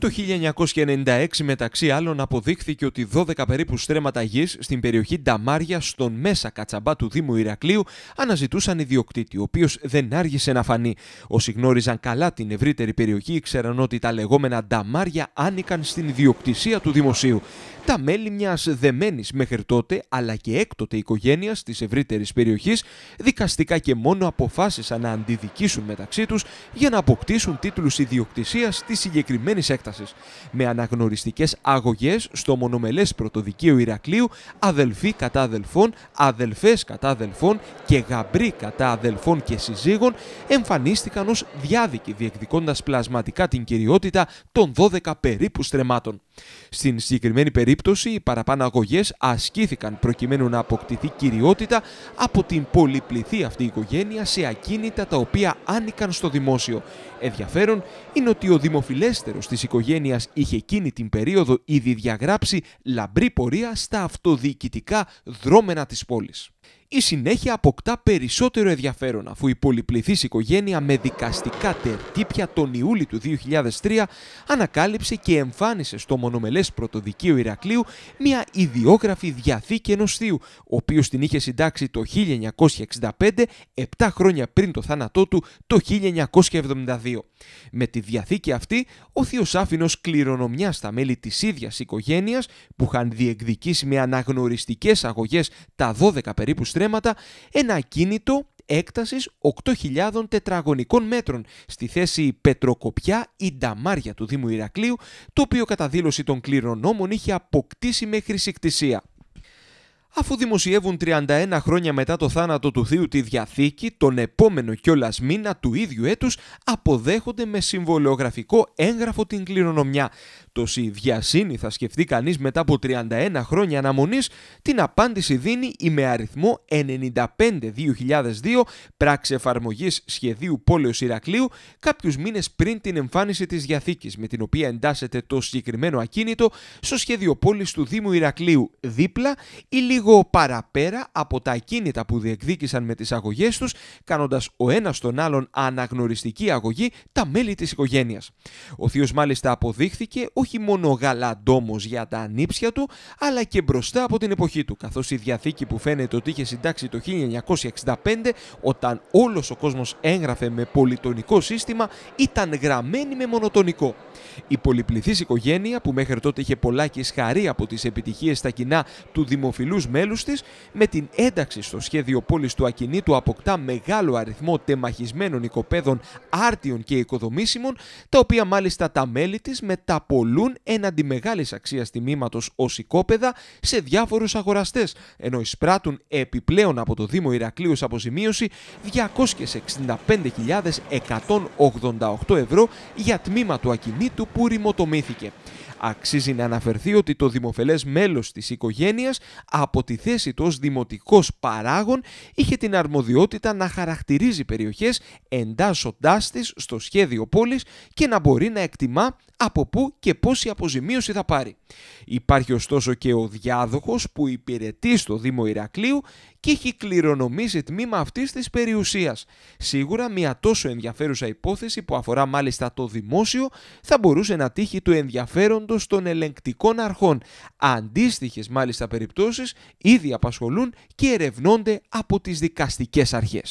Το 1996 μεταξύ άλλων αποδείχθηκε ότι 12 περίπου στρέμματα γης στην περιοχή Νταμάρια στον μέσα κατσαμπά του Δήμου Ηρακλείου αναζητούσαν ιδιοκτήτη, ο οποίος δεν άργησε να φανεί. Όσοι γνώριζαν καλά την ευρύτερη περιοχή ήξεραν ότι τα λεγόμενα Νταμάρια άνοικαν στην ιδιοκτησία του δημοσίου. Τα μέλη μιας δεμένης μέχρι τότε αλλά και έκτοτε οικογένειας της ευρύτερης περιοχής δικαστικά και μόνο αποφάσισαν να αντιδικήσουν μεταξύ τους για να αποκτήσουν τίτλους ιδιοκτησίας της συγκεκριμένης έκταση με αναγνωριστικές αγωγές στο μονομελές πρωτοδικείο Ηρακλείου, αδελφοί κατά αδελφών, αδελφές κατά αδελφών και γαμπροί κατά αδελφών και συζύγων, εμφανίστηκαν ως διάδικοι διεκδικώντας πλασματικά την κυριότητα των 12 περίπου στρεμάτων. Στην συγκεκριμένη περίπτωση, οι παραπάνω αγωγές ασκήθηκαν προκειμένου να αποκτηθεί κυριότητα από την πολυπληθή αυτή οικογένεια σε ακίνητα τα οποία άνοικαν στο δημόσιο. Ενδιαφέρον είναι ότι ο δημοφιλέστερος της οικογένειας είχε εκείνη την περίοδο ήδη διαγράψει λαμπρή πορεία στα αυτοδιοικητικά δρόμενα της πόλης η συνέχεια αποκτά περισσότερο ενδιαφέρον αφού η πολυπληθής οικογένεια με δικαστικά τερτύπια τον Ιούλη του 2003 ανακάλυψε και εμφάνισε στο μονομελές πρωτοδικείο Ηρακλείου μια ιδιόγραφη διαθήκη ενός θείου, ο οποίος την είχε συντάξει το 1965, 7 χρόνια πριν το θάνατό του το 1972. Με τη διαθήκη αυτή, ο Θείος Άφινος κληρονομιά στα μέλη της ίδιας οικογένειας, που είχαν διεκδικήσει με αναγνωριστικές αγωγές τα 12 περίπου στρέμματα, ένα κίνητο έκτασης 8.000 τετραγωνικών μέτρων στη θέση Πετροκοπιά ή Νταμάρια του Δήμου Ηρακλείου, το οποίο κατά δήλωση των κληρονόμων είχε αποκτήσει με συκτησία αφού δημοσιεύουν 31 χρόνια μετά το θάνατο του θείου τη Διαθήκη, τον επόμενο κιόλας μήνα του ίδιου έτους αποδέχονται με συμβολογραφικό έγγραφο την κληρονομιά. Τόση βιασύνη θα σκεφτεί κανείς μετά από 31 χρόνια αναμονής, την απάντηση δίνει η με αριθμό 95-2002 πράξη εφαρμογής σχεδίου πόλεως Ηρακλείου κάποιους μήνες πριν την εμφάνιση της Διαθήκης, με την οποία εντάσσεται το συγκεκριμένο ακίνητο στο σχέδιο του Δήμου Ηρακλείου δίπλα παραπέρα από τα ακίνητα που διεκδίκησαν με τις αγωγές τους, κάνοντας ο ένας τον άλλον αναγνωριστική αγωγή τα μέλη της οικογένειας. Ο θείος μάλιστα αποδείχθηκε όχι μόνο γαλαντόμος για τα ανήψια του, αλλά και μπροστά από την εποχή του, καθώς η Διαθήκη που φαίνεται ότι είχε συντάξει το 1965, όταν όλος ο κόσμος έγραφε με πολυτονικό σύστημα, ήταν γραμμένη με μονοτονικό. Η πολυπληθής οικογένεια, που μέχρι τότε είχε πολλά και από τις επιτυχίες στα κοινά του δημοφιλούς μέλους της, με την ένταξη στο σχέδιο πόλης του ακινήτου αποκτά μεγάλο αριθμό τεμαχισμένων οικοπαίδων άρτιων και οικοδομήσιμων, τα οποία μάλιστα τα μέλη της μεταπολούν έναντι μεγάλης αξίας τιμήματος ως οικόπεδα σε διάφορους αγοραστές, ενώ εισπράττουν επιπλέον από το Δήμο Ηρακλείου αποζημίωση 265.188 ευρώ για τμήμα του ακινήτου που ρημοτομήθηκε. Αξίζει να αναφερθεί ότι το δημοφελές μέλος της οικογένειας από τη θέση του ως δημοτικός παράγων είχε την αρμοδιότητα να χαρακτηρίζει περιοχές εντάσσοντάς τις στο σχέδιο πόλης και να μπορεί να εκτιμά από πού και πόση αποζημίωση θα πάρει. Υπάρχει ωστόσο και ο διάδοχος που υπηρετεί στο Δήμο Ηρακλείου και έχει κληρονομήσει τμήμα αυτής της περιουσίας. Σίγουρα μια τόσο ενδιαφέρουσα υπόθεση που αφορά μάλιστα το δημόσιο θα μπορούσε να τύχει του ενδιαφέροντος των ελεγκτικών αρχών. Αντίστοιχες μάλιστα περιπτώσεις ήδη απασχολούν και ερευνώνται από τις δικαστικές αρχές.